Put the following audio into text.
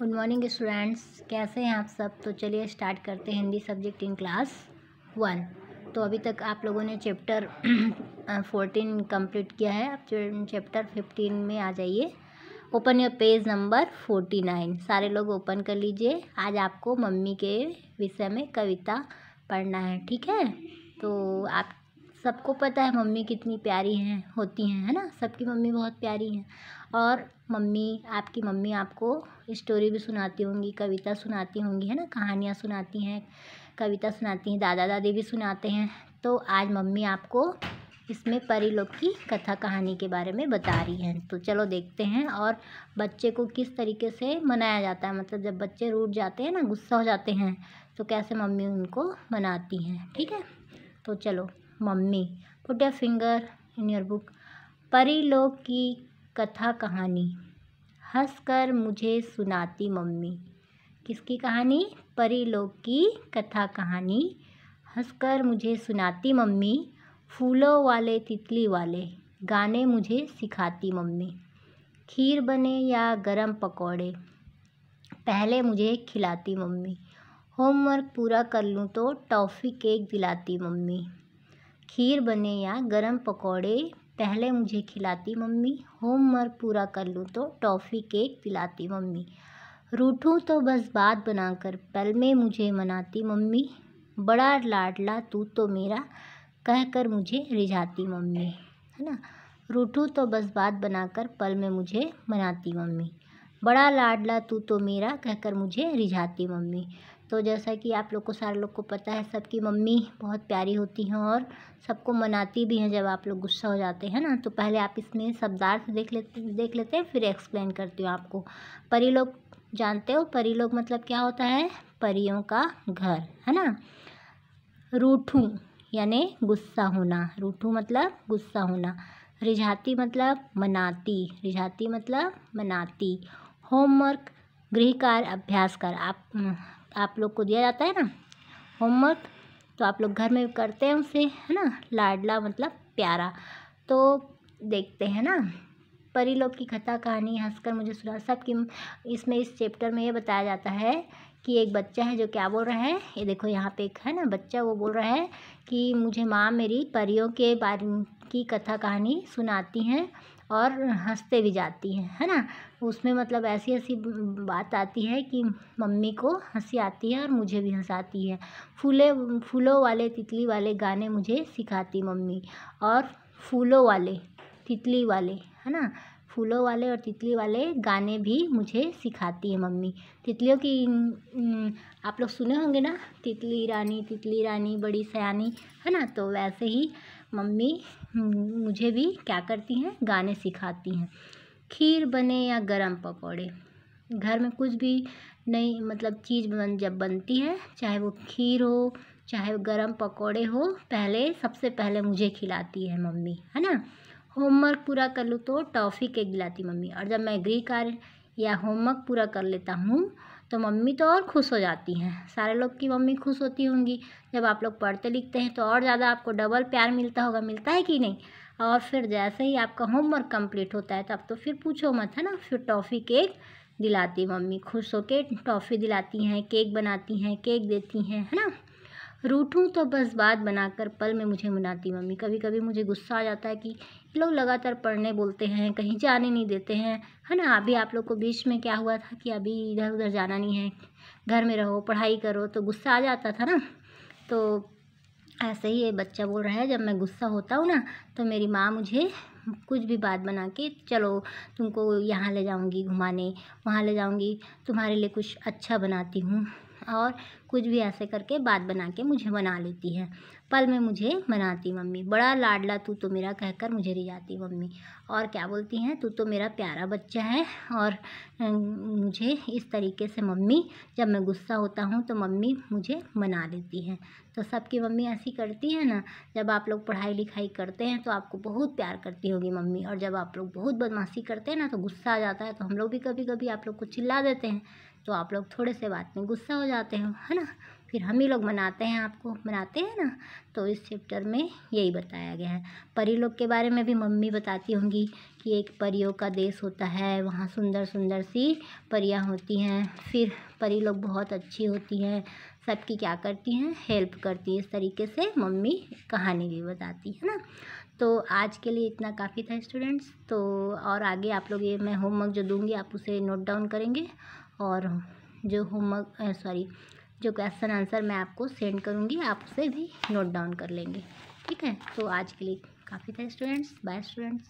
good morning students कैसे हैं आप सब तो चलिए स्टार्ट करते हैं Hindi subject in class one तो अभी तक आप लोगों ने चैप्टर फोर्टीन कंप्लीट किया है आप चैप्टर फिफ्टीन में आ जाइए open your page number forty nine सारे लोग ओपन कर लीजिए आज आपको मम्मी के विषय में कविता पढ़ना है ठीक है तो आप सबको पता है मम्मी कितनी प्यारी हैं होती हैं है ना सबकी मम्मी बहुत प्यारी हैं और मम्मी आपकी मम्मी आपको इस्टोरी भी सुनाती होंगी कविता सुनाती होंगी है ना कहानियाँ सुनाती हैं कविता सुनाती हैं दादा दादी भी सुनाते हैं तो आज मम्मी आपको इसमें परी लोग की कथा कहानी के बारे में बता रही हैं तो चलो देखते हैं और बच्चे को किस तरीके से मनाया जाता है मतलब जब बच्चे रूठ जाते हैं ना गुस्सा हो जाते हैं तो कैसे मम्मी उनको मनाती हैं ठीक है तो चलो mummy put a finger in your book परी लोग की कथा कहानी हंसकर मुझे सुनाती मम्मी किसकी कहानी परीलोक की कथा कहानी हंसकर मुझे सुनाती मम्मी फूलों वाले तितली वाले गाने मुझे सिखाती मम्मी खीर बने या गरम पकौड़े पहले मुझे खिलाती मम्मी होमवर्क पूरा कर लूँ तो टॉफ़ी केक दिलाती मम्मी खीर बने या गरम पकौड़े पहले मुझे खिलाती मम्मी होमवर्क पूरा कर लूँ तो टॉफ़ी केक पिलाती मम्मी रूठूँ तो बस बात बनाकर पल में मुझे मनाती मम्मी बड़ा लाडला तू तो मेरा कहकर मुझे रिझाती मम्मी है ना रूठूँ तो बस बात बनाकर पल में मुझे मनाती मम्मी बड़ा लाडला तू तो मेरा कहकर मुझे रिझाती मम्मी तो जैसा कि आप लोग को सारे लोग को पता है सबकी मम्मी बहुत प्यारी होती हैं और सबको मनाती भी हैं जब आप लोग गुस्सा हो जाते हैं ना तो पहले आप इसमें शब्दार्थ देख लेते देख लेते हैं फिर एक्सप्लेन करती हूँ आपको परी लोग जानते हो परी लोग मतलब क्या होता है परियों का घर है ना रूठू यानी गुस्सा होना रूठू मतलब गुस्सा होना रिझाती मतलब मनाती रिझाती मतलब मनाती होमवर्क गृह कार्य अभ्यास कर आप आप लोग को दिया जाता है ना होमवर्क तो आप लोग घर में करते हैं उसे है ना लाडला मतलब प्यारा तो देखते हैं ना परी लोग की कथा कहानी हंसकर मुझे सुना सब कि इसमें इस चैप्टर में ये बताया जाता है कि एक बच्चा है जो क्या बोल रहा है ये देखो यहाँ पे एक है ना बच्चा वो बोल रहा है कि मुझे माँ मेरी परियों के बारे की कथा कहानी सुनाती हैं और हंसते भी जाती हैं है ना उसमें मतलब ऐसी ऐसी बात आती है कि मम्मी को हंसी आती है और मुझे भी हंसाती है फूले फूलों वाले तितली वाले गाने मुझे सिखाती मम्मी और फूलों वाले तितली वाले है ना फूलों वाले और तितली वाले गाने भी मुझे सिखाती है मम्मी तितलियों की आप लोग सुने होंगे ना तितली रानी तितली रानी बड़ी सयानी है ना तो वैसे ही मम्मी हम्म, मुझे भी क्या करती हैं गाने सिखाती हैं खीर बने या गरम पकौड़े घर में कुछ भी नई मतलब चीज़ बन जब बनती है चाहे वो खीर हो चाहे वो गरम पकौड़े हो पहले सबसे पहले मुझे खिलाती है मम्मी है ना होमवर्क पूरा कर लूँ तो टॉफ़ी केक दिलाती मम्मी और जब मैं गृह कार्य या होमवर्क पूरा कर लेता हूँ तो मम्मी तो और खुश हो जाती हैं सारे लोग की मम्मी खुश होती होंगी जब आप लोग पढ़ते लिखते हैं तो और ज़्यादा आपको डबल प्यार मिलता होगा मिलता है कि नहीं और फिर जैसे ही आपका होमवर्क कंप्लीट होता है तब तो फिर पूछो मत है ना फिर टॉफ़ी केक दिलाती मम्मी खुश के टॉफ़ी दिलाती हैं केक बनाती हैं केक देती हैं है ना रूठूँ तो बस बात बनाकर पल में मुझे मनाती मम्मी कभी कभी मुझे गुस्सा आ जाता है कि लोग लगातार पढ़ने बोलते हैं कहीं जाने नहीं देते हैं है ना अभी आप लोग को बीच में क्या हुआ था कि अभी इधर उधर जाना नहीं है घर में रहो पढ़ाई करो तो गुस्सा आ जाता था ना तो ऐसे ही ये बच्चा बोल रहा है जब मैं गुस्सा होता हूँ ना तो मेरी माँ मुझे कुछ भी बात बना के चलो तुमको यहाँ ले जाऊँगी घुमाने वहाँ ले जाऊँगी तुम्हारे लिए कुछ अच्छा बनाती हूँ और कुछ भी ऐसे करके बात बना के मुझे बना लेती है पल में मुझे मनाती मम्मी बड़ा लाडला तू तो मेरा कहकर मुझे जाती मम्मी और क्या बोलती हैं तू तो मेरा प्यारा बच्चा है और मुझे इस तरीके से मम्मी जब मैं गुस्सा होता हूँ तो मम्मी मुझे मना लेती है तो सबकी मम्मी ऐसी करती है ना जब आप लोग पढ़ाई लिखाई करते हैं तो आपको बहुत प्यार करती होगी मम्मी और जब आप लोग बहुत बदमाशी करते हैं ना तो गुस्सा आ जाता है तो हम लोग भी कभी कभी आप लोग को चिल्ला देते हैं तो आप लोग थोड़े से बात में गुस्सा हो जाते हो है ना ना फिर हम ही लोग मनाते हैं आपको मनाते हैं ना तो इस चैप्टर में यही बताया गया है परी लोग के बारे में भी मम्मी बताती होंगी कि एक परियों का देश होता है वहाँ सुंदर सुंदर सी परियाँ होती हैं फिर परी लोग बहुत अच्छी होती हैं सबकी क्या करती हैं हेल्प करती हैं इस तरीके से मम्मी कहानी भी बताती है ना तो आज के लिए इतना काफ़ी था स्टूडेंट्स तो और आगे आप लोग ये मैं होमवर्क जो दूँगी आप उसे नोट डाउन करेंगे और जो होमवर्क सॉरी जो क्वेश्चन आंसर मैं आपको सेंड करूँगी आप उसे भी नोट डाउन कर लेंगे ठीक है तो आज के लिए काफ़ी था स्टूडेंट्स बाय स्टूडेंट्स